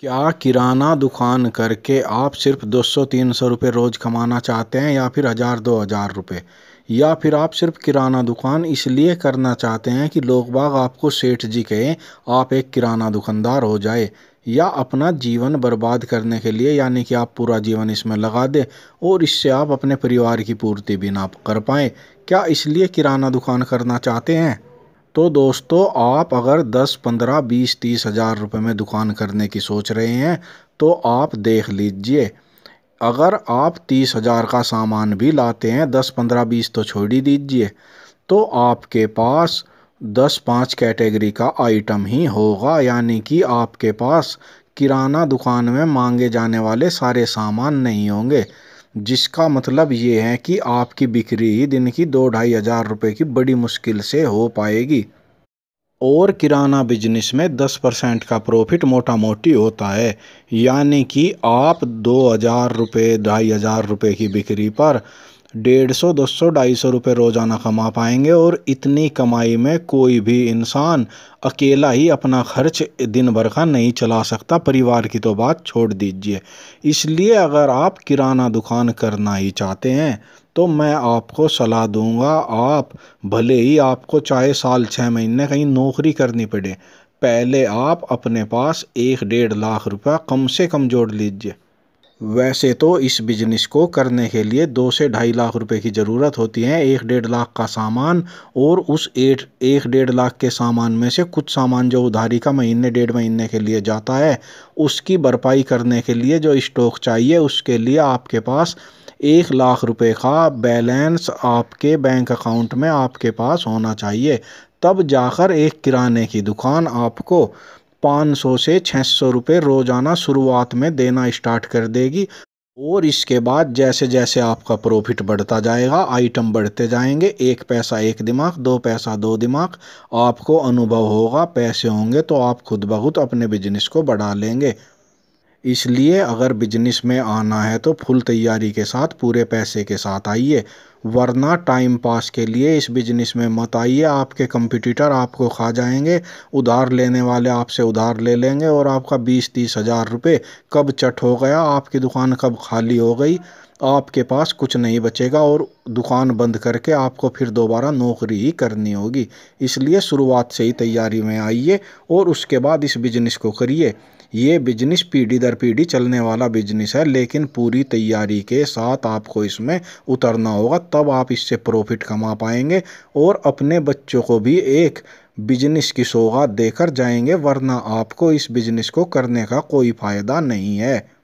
क्या किराना दुकान करके आप सिर्फ दो सौ तीन सौ रुपये रोज़ कमाना चाहते हैं या फिर हज़ार दो हज़ार रुपये या फिर आप सिर्फ किराना दुकान इसलिए करना चाहते हैं कि लोग बाग आपको सेठ जी कहें आप एक किराना दुकानदार हो जाए या अपना जीवन बर्बाद करने के लिए यानी कि आप पूरा जीवन इसमें लगा दें और इससे आप अपने परिवार की पूर्ति भी ना कर पाएँ क्या इसलिए किराना दुकान करना चाहते हैं तो दोस्तों आप अगर 10, 15, 20, तीस हज़ार रुपये में दुकान करने की सोच रहे हैं तो आप देख लीजिए अगर आप तीस हज़ार का सामान भी लाते हैं दस पंद्रह बीस तो छोड़ ही दीजिए तो आपके पास दस पाँच कैटेगरी का आइटम ही होगा यानी कि आपके पास किराना दुकान में मांगे जाने वाले सारे सामान नहीं होंगे जिसका मतलब ये है कि आपकी बिक्री ही दिन की दो ढाई हज़ार रुपये की बड़ी मुश्किल से हो पाएगी और किराना बिजनेस में दस परसेंट का प्रॉफिट मोटा मोटी होता है यानी कि आप दो हज़ार रुपये ढाई हज़ार रुपये की बिक्री पर डेढ़ सौ दो सौ ढाई सौ रुपये रोज़ाना कमा पाएंगे और इतनी कमाई में कोई भी इंसान अकेला ही अपना खर्च दिन भर का नहीं चला सकता परिवार की तो बात छोड़ दीजिए इसलिए अगर आप किराना दुकान करना ही चाहते हैं तो मैं आपको सलाह दूंगा आप भले ही आपको चाहे साल छः महीने कहीं नौकरी करनी पड़े पहले आप अपने पास एक डेढ़ लाख रुपया कम से कम जोड़ लीजिए वैसे तो इस बिजनेस को करने के लिए दो से ढाई लाख रुपए की ज़रूरत होती है एक डेढ़ लाख का सामान और उस एट एक डेढ़ लाख के सामान में से कुछ सामान जो उधारी का महीने डेढ़ महीने के लिए जाता है उसकी भरपाई करने के लिए जो स्टॉक चाहिए उसके लिए आपके पास एक लाख रुपए का बैलेंस आपके बैंक अकाउंट में आपके पास होना चाहिए तब जाकर एक किराने की दुकान आपको पाँच सौ से छः सौ रुपये रोज़ाना शुरुआत में देना स्टार्ट कर देगी और इसके बाद जैसे जैसे आपका प्रॉफिट बढ़ता जाएगा आइटम बढ़ते जाएंगे एक पैसा एक दिमाग दो पैसा दो दिमाग आपको अनुभव होगा पैसे होंगे तो आप खुद बहुत अपने बिजनेस को बढ़ा लेंगे इसलिए अगर बिजनेस में आना है तो फुल तैयारी के साथ पूरे पैसे के साथ आइए वरना टाइम पास के लिए इस बिजनेस में मत आइए आपके कंपटीटर आपको खा जाएंगे उधार लेने वाले आपसे उधार ले लेंगे और आपका बीस तीस हज़ार रुपये कब चट हो गया आपकी दुकान कब खाली हो गई आपके पास कुछ नहीं बचेगा और दुकान बंद करके आपको फिर दोबारा नौकरी ही करनी होगी इसलिए शुरुआत से ही तैयारी में आइए और उसके बाद इस बिजनेस को करिए ये बिजनेस पीढ़ी दर पीढ़ी चलने वाला बिजनेस है लेकिन पूरी तैयारी के साथ आपको इसमें उतरना होगा तब आप इससे प्रॉफिट कमा पाएंगे और अपने बच्चों को भी एक बिजनेस की सौगात देकर जाएंगे वरना आपको इस बिजनेस को करने का कोई फ़ायदा नहीं है